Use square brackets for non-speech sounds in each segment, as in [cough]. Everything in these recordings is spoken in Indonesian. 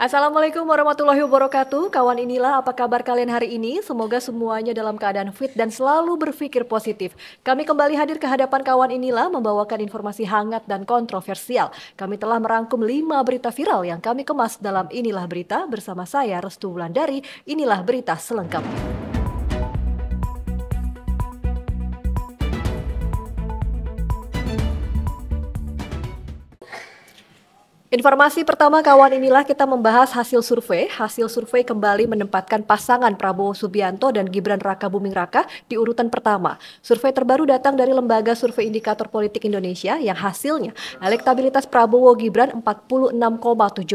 Assalamualaikum warahmatullahi wabarakatuh. Kawan inilah apa kabar kalian hari ini? Semoga semuanya dalam keadaan fit dan selalu berpikir positif. Kami kembali hadir ke hadapan kawan inilah membawakan informasi hangat dan kontroversial. Kami telah merangkum 5 berita viral yang kami kemas dalam Inilah Berita bersama saya Restu Wulandari. Inilah berita selengkapnya. Informasi pertama kawan inilah kita membahas hasil survei. Hasil survei kembali menempatkan pasangan Prabowo Subianto dan Gibran Raka Buming Raka di urutan pertama. Survei terbaru datang dari Lembaga Survei Indikator Politik Indonesia yang hasilnya elektabilitas Prabowo Gibran 46,7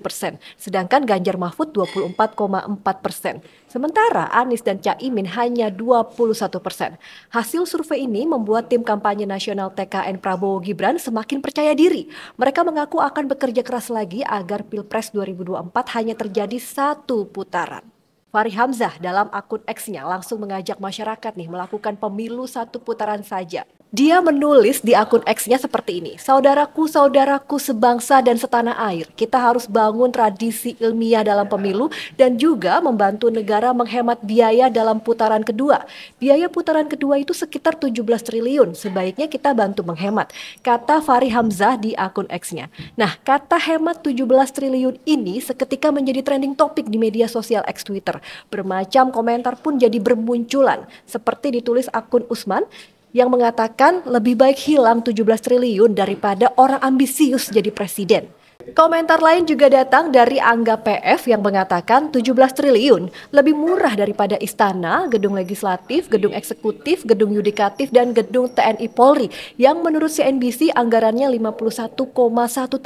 persen, sedangkan Ganjar Mahfud 24,4 persen. Sementara Anies dan Caimin hanya 21 persen. Hasil survei ini membuat tim kampanye nasional TKN Prabowo Gibran semakin percaya diri. Mereka mengaku akan bekerja keras lagi agar Pilpres 2024 hanya terjadi satu putaran. Fahri Hamzah dalam akun X-nya langsung mengajak masyarakat nih melakukan pemilu satu putaran saja. Dia menulis di akun X-nya seperti ini. Saudaraku, saudaraku sebangsa dan setanah air, kita harus bangun tradisi ilmiah dalam pemilu dan juga membantu negara menghemat biaya dalam putaran kedua. Biaya putaran kedua itu sekitar 17 triliun, sebaiknya kita bantu menghemat, kata Fahri Hamzah di akun X-nya. Nah, kata hemat 17 triliun ini seketika menjadi trending topic di media sosial X Twitter. Bermacam komentar pun jadi bermunculan, seperti ditulis akun Usman, yang mengatakan lebih baik hilang 17 triliun daripada orang ambisius jadi presiden. Komentar lain juga datang dari Angga PF yang mengatakan 17 triliun lebih murah daripada istana, gedung legislatif, gedung eksekutif, gedung yudikatif, dan gedung TNI Polri yang menurut CNBC anggarannya 51,1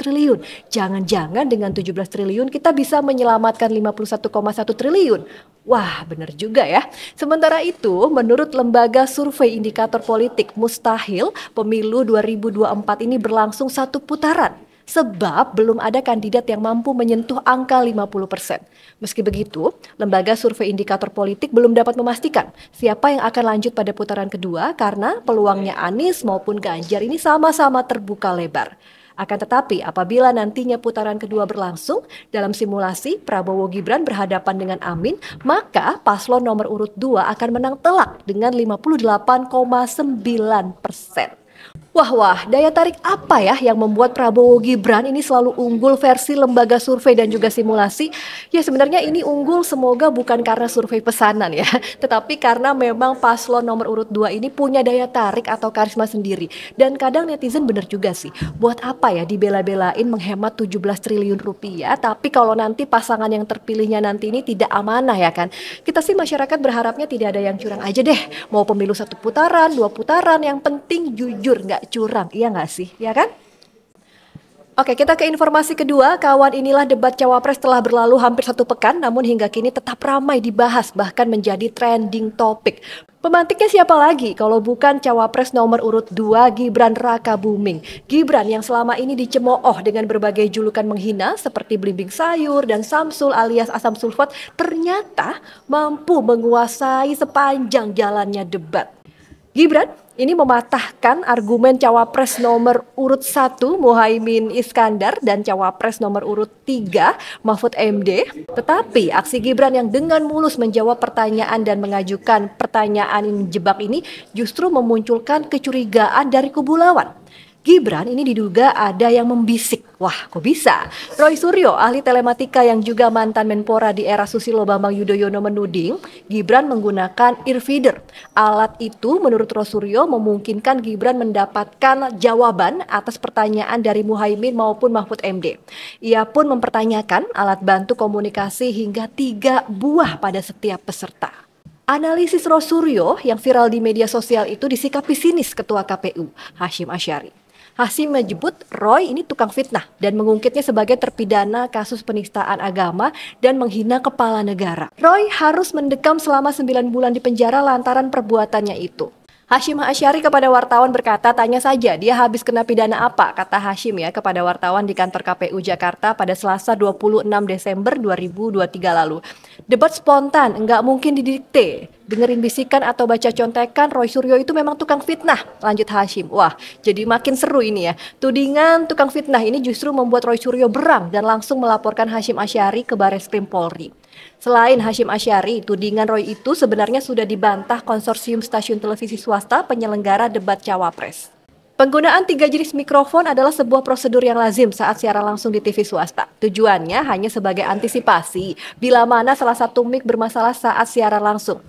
triliun. Jangan-jangan dengan 17 triliun kita bisa menyelamatkan 51,1 triliun. Wah, benar juga ya. Sementara itu, menurut Lembaga Survei Indikator Politik Mustahil, pemilu 2024 ini berlangsung satu putaran sebab belum ada kandidat yang mampu menyentuh angka 50%. Meski begitu, lembaga survei indikator politik belum dapat memastikan siapa yang akan lanjut pada putaran kedua karena peluangnya Anies maupun Ganjar ini sama-sama terbuka lebar. Akan tetapi, apabila nantinya putaran kedua berlangsung, dalam simulasi Prabowo Gibran berhadapan dengan Amin, maka paslon nomor urut 2 akan menang telak dengan 58,9 persen. Wah wah, daya tarik apa ya yang membuat Prabowo Gibran ini selalu unggul versi lembaga survei dan juga simulasi? Ya sebenarnya ini unggul semoga bukan karena survei pesanan ya, [laughs] tetapi karena memang paslon nomor urut 2 ini punya daya tarik atau karisma sendiri. Dan kadang netizen benar juga sih, buat apa ya dibela-belain menghemat 17 triliun rupiah, tapi kalau nanti pasangan yang terpilihnya nanti ini tidak amanah ya kan? Kita sih masyarakat berharapnya tidak ada yang curang aja deh, mau pemilu satu putaran, dua putaran, yang penting jujur nggak curang, iya nggak sih? Ya kan? Oke, kita ke informasi kedua. Kawan inilah debat cawapres telah berlalu hampir satu pekan, namun hingga kini tetap ramai dibahas, bahkan menjadi trending topic. Pemantiknya siapa lagi kalau bukan cawapres nomor urut 2 Gibran Raka Buming. Gibran yang selama ini dicemooh dengan berbagai julukan menghina seperti belimbing sayur dan Samsul alias asam sulfat ternyata mampu menguasai sepanjang jalannya debat. Gibran ini mematahkan argumen cawapres nomor urut 1 Muhaimin Iskandar dan cawapres nomor urut 3 Mahfud MD. Tetapi aksi Gibran yang dengan mulus menjawab pertanyaan dan mengajukan pertanyaan jebak ini justru memunculkan kecurigaan dari kubu lawan. Gibran ini diduga ada yang membisik. Wah, kok bisa? Roy Suryo, ahli telematika yang juga mantan Menpora di era Susilo Bambang Yudhoyono menuding Gibran menggunakan ear feeder. Alat itu menurut Roy Suryo memungkinkan Gibran mendapatkan jawaban atas pertanyaan dari Muhaimin maupun Mahfud MD. Ia pun mempertanyakan alat bantu komunikasi hingga tiga buah pada setiap peserta. Analisis Rosuryo yang viral di media sosial itu disikapi sinis Ketua KPU Hashim Asyari. Hasim menyebut Roy ini tukang fitnah dan mengungkitnya sebagai terpidana kasus penistaan agama dan menghina kepala negara. Roy harus mendekam selama 9 bulan di penjara lantaran perbuatannya itu. Hashim Asyari kepada wartawan berkata, tanya saja dia habis kena pidana apa, kata Hashim ya kepada wartawan di kantor KPU Jakarta pada Selasa 26 Desember 2023 lalu. Debat spontan, nggak mungkin didikte. Dengerin bisikan atau baca contekan, Roy Suryo itu memang tukang fitnah, lanjut Hashim. Wah, jadi makin seru ini ya. Tudingan tukang fitnah ini justru membuat Roy Suryo berang dan langsung melaporkan Hashim Asyari ke Baris Krim Polri. Selain Hashim Asyari, tudingan Roy itu sebenarnya sudah dibantah konsorsium stasiun televisi swasta penyelenggara debat cawapres. Penggunaan tiga jenis mikrofon adalah sebuah prosedur yang lazim saat siaran langsung di TV swasta. Tujuannya hanya sebagai antisipasi bila mana salah satu mic bermasalah saat siaran langsung.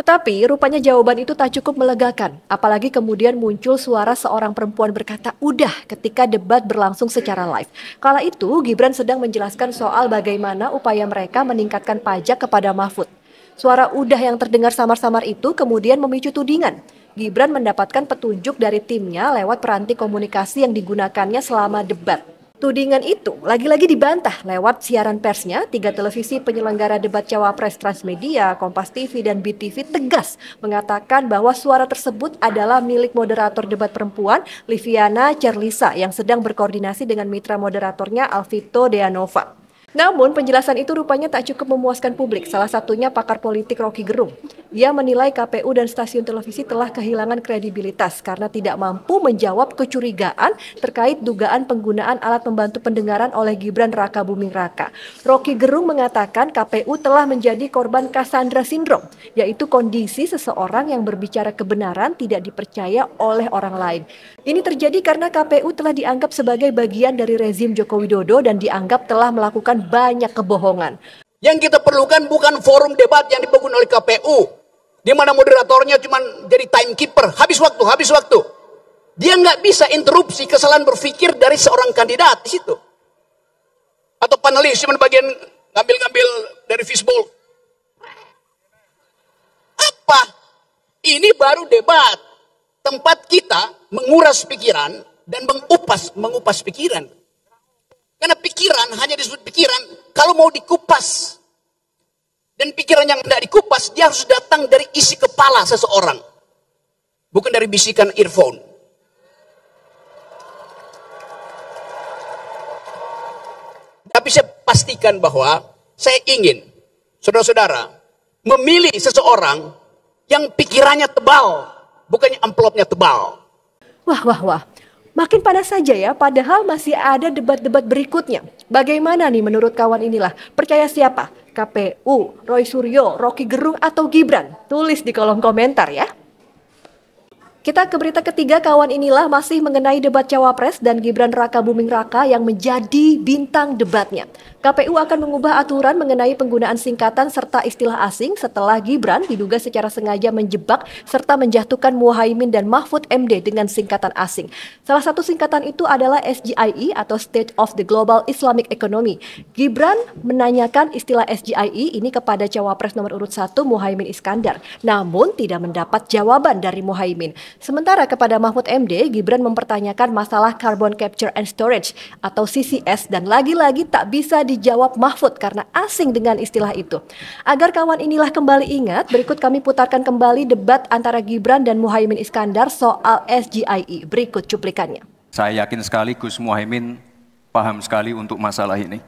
Tetapi rupanya jawaban itu tak cukup melegakan, apalagi kemudian muncul suara seorang perempuan berkata udah ketika debat berlangsung secara live. Kala itu Gibran sedang menjelaskan soal bagaimana upaya mereka meningkatkan pajak kepada Mahfud. Suara udah yang terdengar samar-samar itu kemudian memicu tudingan. Gibran mendapatkan petunjuk dari timnya lewat peranti komunikasi yang digunakannya selama debat. Tudingan itu lagi-lagi dibantah lewat siaran persnya, tiga televisi penyelenggara debat cawapres Transmedia, Kompas TV, dan BTV tegas mengatakan bahwa suara tersebut adalah milik moderator debat perempuan Liviana Cerlisa yang sedang berkoordinasi dengan mitra moderatornya Alvito Deanova. Namun penjelasan itu rupanya tak cukup memuaskan publik, salah satunya pakar politik Rocky Gerung. Ia menilai KPU dan stasiun televisi telah kehilangan kredibilitas karena tidak mampu menjawab kecurigaan terkait dugaan penggunaan alat pembantu pendengaran oleh Gibran Raka Buming Raka. Rocky Gerung mengatakan KPU telah menjadi korban Cassandra Syndrome, yaitu kondisi seseorang yang berbicara kebenaran tidak dipercaya oleh orang lain. Ini terjadi karena KPU telah dianggap sebagai bagian dari rezim Joko Widodo dan dianggap telah melakukan banyak kebohongan. Yang kita perlukan bukan forum debat yang dibangun oleh KPU, di mana moderatornya cuma jadi timekeeper, habis waktu, habis waktu. Dia nggak bisa interupsi kesalahan berpikir dari seorang kandidat di situ. Atau panelis cuma bagian ngambil-ngambil dari fishbowl. Apa? Ini baru debat. Tempat kita menguras pikiran dan mengupas mengupas pikiran. Karena pikiran hanya disebut pikiran kalau mau dikupas. Dan pikiran yang tidak dikupas, dia harus datang dari isi kepala seseorang. Bukan dari bisikan earphone. Tapi saya pastikan bahwa saya ingin saudara-saudara memilih seseorang yang pikirannya tebal, bukannya amplopnya tebal. Wah, wah, wah. Makin panas saja ya, padahal masih ada debat-debat berikutnya. Bagaimana nih menurut kawan inilah? Percaya siapa? KPU, Roy Suryo, Rocky Gerung, atau Gibran? Tulis di kolom komentar ya. Kita ke berita ketiga kawan inilah masih mengenai debat Cawapres dan Gibran Raka Buming Raka yang menjadi bintang debatnya. KPU akan mengubah aturan mengenai penggunaan singkatan serta istilah asing setelah Gibran diduga secara sengaja menjebak serta menjatuhkan Muhaimin dan Mahfud MD dengan singkatan asing. Salah satu singkatan itu adalah SGIE atau State of the Global Islamic Economy. Gibran menanyakan istilah SGIE ini kepada cawapres nomor urut 1 Muhaimin Iskandar, namun tidak mendapat jawaban dari Muhaimin. Sementara kepada Mahfud MD, Gibran mempertanyakan masalah Carbon Capture and Storage atau CCS dan lagi-lagi tak bisa dijawab Mahfud karena asing dengan istilah itu. Agar kawan inilah kembali ingat, berikut kami putarkan kembali debat antara Gibran dan Muhaymin Iskandar soal SGIE. Berikut cuplikannya. Saya yakin sekali Gus Muhaymin paham sekali untuk masalah ini.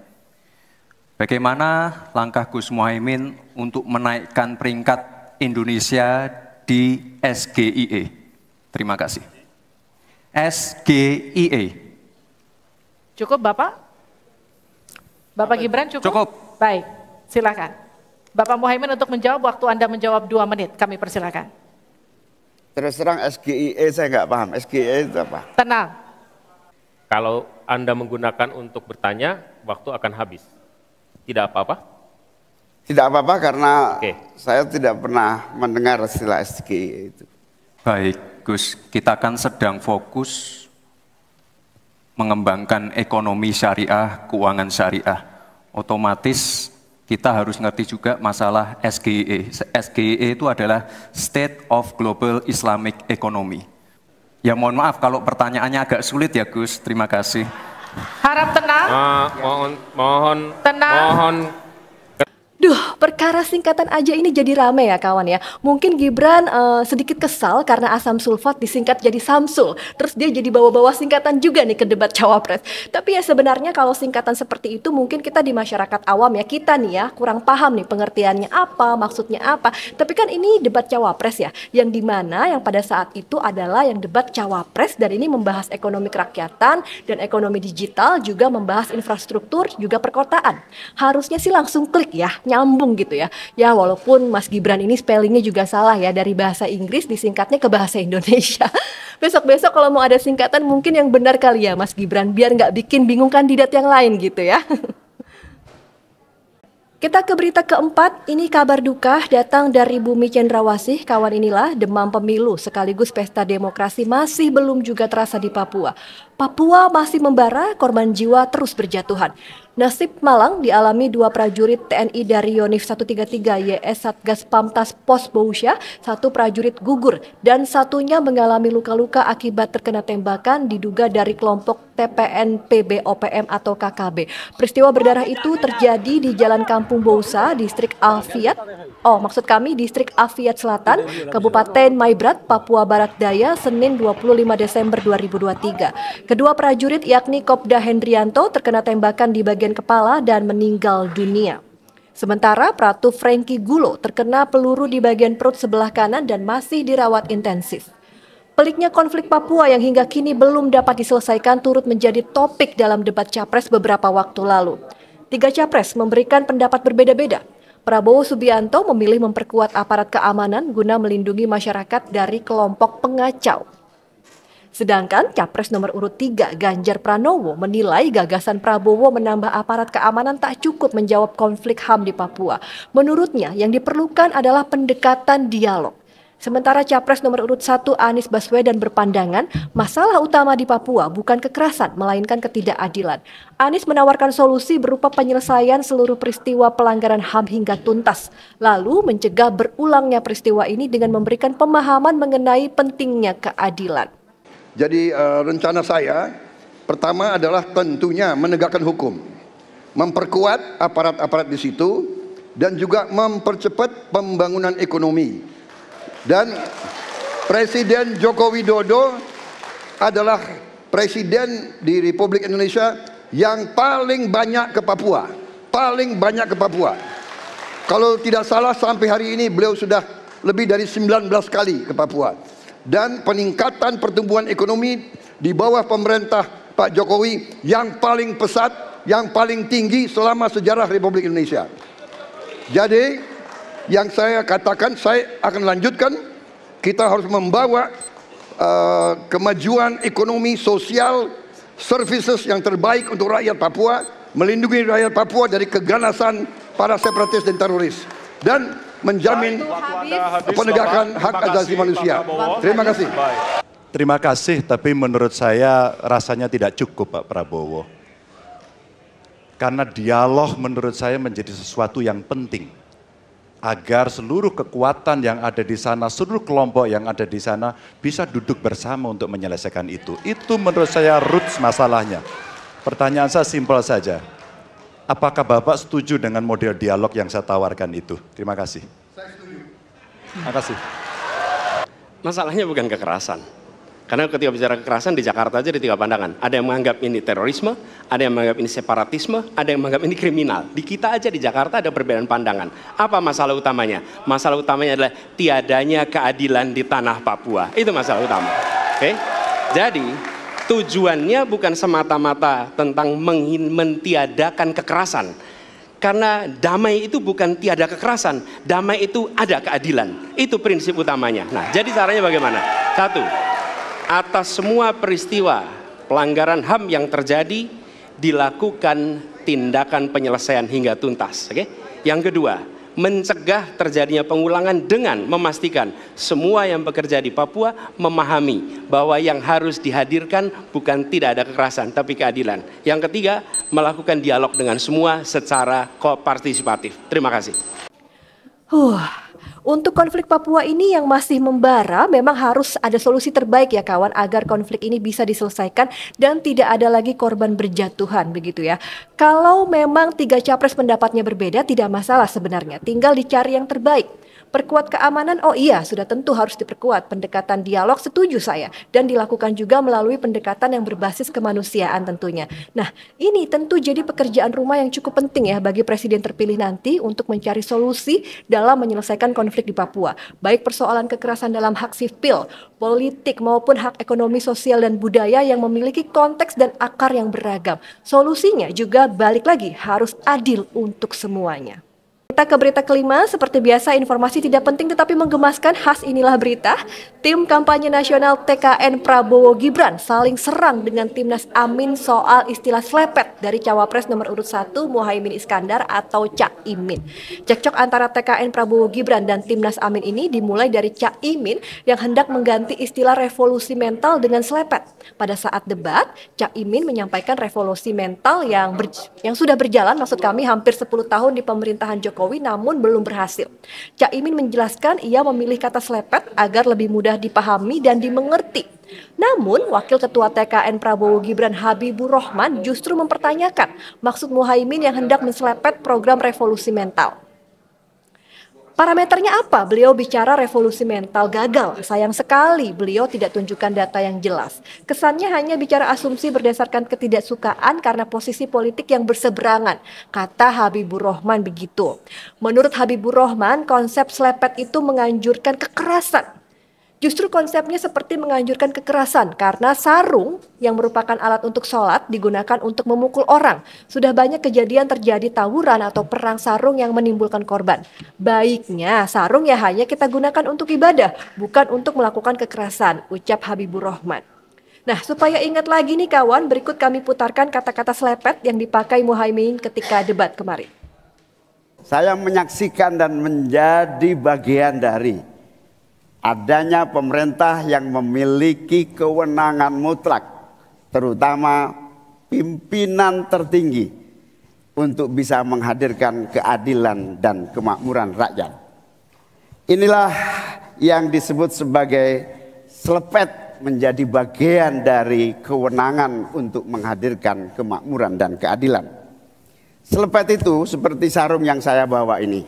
Bagaimana langkah Gus Muhaymin untuk menaikkan peringkat Indonesia di SGIE? Terima kasih. SGIE. Cukup Bapak? Bapak Gibran cukup? Cukup. Baik, silakan. Bapak Muhaimin untuk menjawab waktu Anda menjawab dua menit, kami persilakan. Terus terang SGIE saya nggak paham, SGIE itu apa? Tenang. Kalau Anda menggunakan untuk bertanya, waktu akan habis. Tidak apa-apa? Tidak apa-apa karena Oke. saya tidak pernah mendengar istilah SGIE itu. Baik, Gus. Kita kan sedang fokus mengembangkan ekonomi syariah, keuangan syariah. Otomatis kita harus ngerti juga masalah SGE. SGE itu adalah State of Global Islamic Economy. Ya mohon maaf kalau pertanyaannya agak sulit ya Gus, terima kasih. Harap tenang. Ma ah, mohon, mohon, tenang. mohon Duh, perkara singkatan aja ini jadi rame ya kawan ya. Mungkin Gibran uh, sedikit kesal karena asam sulfat disingkat jadi Samsul. Terus dia jadi bawa-bawa singkatan juga nih ke debat cawapres. Tapi ya sebenarnya kalau singkatan seperti itu mungkin kita di masyarakat awam ya kita nih ya kurang paham nih pengertiannya apa, maksudnya apa. Tapi kan ini debat cawapres ya, yang dimana yang pada saat itu adalah yang debat cawapres dan ini membahas ekonomi kerakyatan dan ekonomi digital juga membahas infrastruktur juga perkotaan. Harusnya sih langsung klik ya nyambung gitu ya. Ya walaupun Mas Gibran ini spellingnya juga salah ya dari bahasa Inggris disingkatnya ke bahasa Indonesia. [laughs] Besok-besok kalau mau ada singkatan mungkin yang benar kali ya Mas Gibran biar nggak bikin bingung kandidat yang lain gitu ya. [laughs] Kita ke berita keempat, ini kabar duka datang dari Bumi Cendrawasih, kawan inilah demam pemilu sekaligus pesta demokrasi masih belum juga terasa di Papua. Papua masih membara, korban jiwa terus berjatuhan. Nasib malang dialami dua prajurit TNI dari Yonif 133 YS Satgas Pamtas Pos Bousya, satu prajurit gugur dan satunya mengalami luka-luka akibat terkena tembakan diduga dari kelompok TPN PB OPM atau KKB. Peristiwa berdarah itu terjadi di Jalan Kampung Bousa, Distrik Afiat oh maksud kami Distrik Afiat Selatan, Kabupaten Maibrat, Papua Barat Daya, Senin 25 Desember 2023. Kedua prajurit yakni Kopda Hendrianto terkena tembakan di bagian bagian kepala dan meninggal dunia. Sementara Pratu Frankie Gulo terkena peluru di bagian perut sebelah kanan dan masih dirawat intensif. Peliknya konflik Papua yang hingga kini belum dapat diselesaikan turut menjadi topik dalam debat capres beberapa waktu lalu. Tiga capres memberikan pendapat berbeda-beda. Prabowo Subianto memilih memperkuat aparat keamanan guna melindungi masyarakat dari kelompok pengacau. Sedangkan Capres nomor urut 3 Ganjar Pranowo menilai gagasan Prabowo menambah aparat keamanan tak cukup menjawab konflik HAM di Papua. Menurutnya yang diperlukan adalah pendekatan dialog. Sementara Capres nomor urut 1 Anies Baswedan berpandangan masalah utama di Papua bukan kekerasan, melainkan ketidakadilan. Anies menawarkan solusi berupa penyelesaian seluruh peristiwa pelanggaran HAM hingga tuntas, lalu mencegah berulangnya peristiwa ini dengan memberikan pemahaman mengenai pentingnya keadilan. Jadi uh, rencana saya pertama adalah tentunya menegakkan hukum, memperkuat aparat-aparat di situ dan juga mempercepat pembangunan ekonomi. Dan Presiden Joko Widodo adalah presiden di Republik Indonesia yang paling banyak ke Papua, paling banyak ke Papua. Kalau tidak salah sampai hari ini beliau sudah lebih dari 19 kali ke Papua dan peningkatan pertumbuhan ekonomi di bawah pemerintah Pak Jokowi yang paling pesat, yang paling tinggi selama sejarah Republik Indonesia. Jadi yang saya katakan saya akan lanjutkan kita harus membawa uh, kemajuan ekonomi sosial services yang terbaik untuk rakyat Papua, melindungi rakyat Papua dari keganasan para separatis dan teroris. Dan menjamin penegakan hak asasi manusia. Terima kasih. Terima kasih, tapi menurut saya rasanya tidak cukup Pak Prabowo. Karena dialog menurut saya menjadi sesuatu yang penting. Agar seluruh kekuatan yang ada di sana, seluruh kelompok yang ada di sana bisa duduk bersama untuk menyelesaikan itu. Itu menurut saya roots masalahnya. Pertanyaan saya simpel saja. Apakah Bapak setuju dengan model dialog yang saya tawarkan itu? Terima kasih. Saya setuju. Terima kasih. Masalahnya bukan kekerasan. Karena ketika bicara kekerasan di Jakarta aja di tiga pandangan. Ada yang menganggap ini terorisme, ada yang menganggap ini separatisme, ada yang menganggap ini kriminal. Di kita aja di Jakarta ada perbedaan pandangan. Apa masalah utamanya? Masalah utamanya adalah tiadanya keadilan di tanah Papua. Itu masalah utama. Oke? Okay? Jadi, tujuannya bukan semata-mata tentang mentiadakan kekerasan. Karena damai itu bukan tiada kekerasan, damai itu ada keadilan. Itu prinsip utamanya. Nah, jadi caranya bagaimana? Satu, atas semua peristiwa pelanggaran HAM yang terjadi dilakukan tindakan penyelesaian hingga tuntas, oke? Okay? Yang kedua, mencegah terjadinya pengulangan dengan memastikan semua yang bekerja di Papua memahami bahwa yang harus dihadirkan bukan tidak ada kekerasan tapi keadilan. Yang ketiga, melakukan dialog dengan semua secara partisipatif. Terima kasih. Huh. Untuk konflik Papua ini yang masih membara, memang harus ada solusi terbaik ya kawan agar konflik ini bisa diselesaikan dan tidak ada lagi korban berjatuhan begitu ya. Kalau memang tiga capres pendapatnya berbeda tidak masalah sebenarnya, tinggal dicari yang terbaik. Perkuat keamanan, oh iya sudah tentu harus diperkuat. Pendekatan dialog setuju saya dan dilakukan juga melalui pendekatan yang berbasis kemanusiaan tentunya. Nah ini tentu jadi pekerjaan rumah yang cukup penting ya bagi presiden terpilih nanti untuk mencari solusi dalam menyelesaikan konflik konflik di Papua, baik persoalan kekerasan dalam hak sipil, politik maupun hak ekonomi sosial dan budaya yang memiliki konteks dan akar yang beragam. Solusinya juga balik lagi harus adil untuk semuanya. Kita ke berita kelima, seperti biasa informasi tidak penting tetapi menggemaskan khas inilah berita. Tim kampanye nasional TKN Prabowo Gibran saling serang dengan timnas Amin soal istilah slepet dari cawapres nomor urut 1 Muhaimin Iskandar atau Cak Imin. Cekcok antara TKN Prabowo Gibran dan timnas Amin ini dimulai dari Cak Imin yang hendak mengganti istilah revolusi mental dengan slepet. Pada saat debat, Cak Imin menyampaikan revolusi mental yang ber, yang sudah berjalan maksud kami hampir 10 tahun di pemerintahan Jokowi Jokowi namun belum berhasil. Cak menjelaskan ia memilih kata selepet agar lebih mudah dipahami dan dimengerti. Namun, Wakil Ketua TKN Prabowo Gibran Habibur Rahman justru mempertanyakan maksud Muhaimin yang hendak menselepet program revolusi mental. Parameternya apa? Beliau bicara revolusi mental gagal. Sayang sekali beliau tidak tunjukkan data yang jelas. Kesannya hanya bicara asumsi berdasarkan ketidaksukaan karena posisi politik yang berseberangan, kata Habibur Rahman begitu. Menurut Habibur Rahman, konsep selepet itu menganjurkan kekerasan Justru konsepnya seperti menganjurkan kekerasan karena sarung yang merupakan alat untuk sholat digunakan untuk memukul orang. Sudah banyak kejadian terjadi tawuran atau perang sarung yang menimbulkan korban. Baiknya sarung ya hanya kita gunakan untuk ibadah, bukan untuk melakukan kekerasan, ucap Habibur Rahman. Nah, supaya ingat lagi nih kawan, berikut kami putarkan kata-kata selepet yang dipakai Muhaimin ketika debat kemarin. Saya menyaksikan dan menjadi bagian dari adanya pemerintah yang memiliki kewenangan mutlak, terutama pimpinan tertinggi, untuk bisa menghadirkan keadilan dan kemakmuran rakyat. Inilah yang disebut sebagai selepet menjadi bagian dari kewenangan untuk menghadirkan kemakmuran dan keadilan. Selepet itu seperti sarung yang saya bawa ini.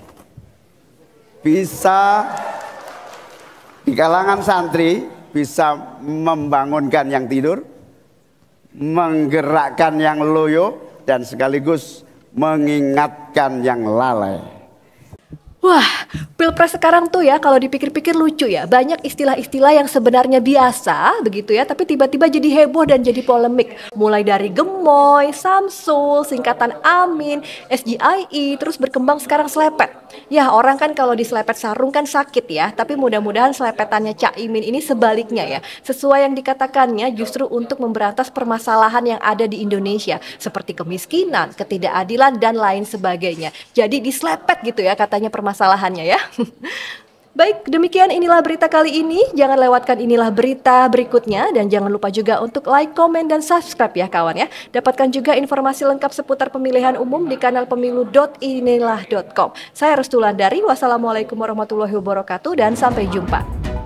Bisa kalangan santri bisa membangunkan yang tidur, menggerakkan yang loyo, dan sekaligus mengingatkan yang lalai. Wah, Pilpres sekarang tuh ya kalau dipikir-pikir lucu ya. Banyak istilah-istilah yang sebenarnya biasa begitu ya, tapi tiba-tiba jadi heboh dan jadi polemik. Mulai dari gemoy, Samsul, singkatan Amin, SGII, e, terus berkembang sekarang selepet. Ya, orang kan kalau diselepet sarung kan sakit ya, tapi mudah-mudahan selepetannya Cak Imin ini sebaliknya ya. Sesuai yang dikatakannya justru untuk memberantas permasalahan yang ada di Indonesia seperti kemiskinan, ketidakadilan dan lain sebagainya. Jadi diselepet gitu ya katanya permasalahannya ya. Baik, demikian inilah berita kali ini. Jangan lewatkan inilah berita berikutnya dan jangan lupa juga untuk like, komen dan subscribe ya kawan ya. Dapatkan juga informasi lengkap seputar pemilihan umum di kanal pemilu.inilah.com. Saya Landari, wassalamualaikum warahmatullahi wabarakatuh dan sampai jumpa.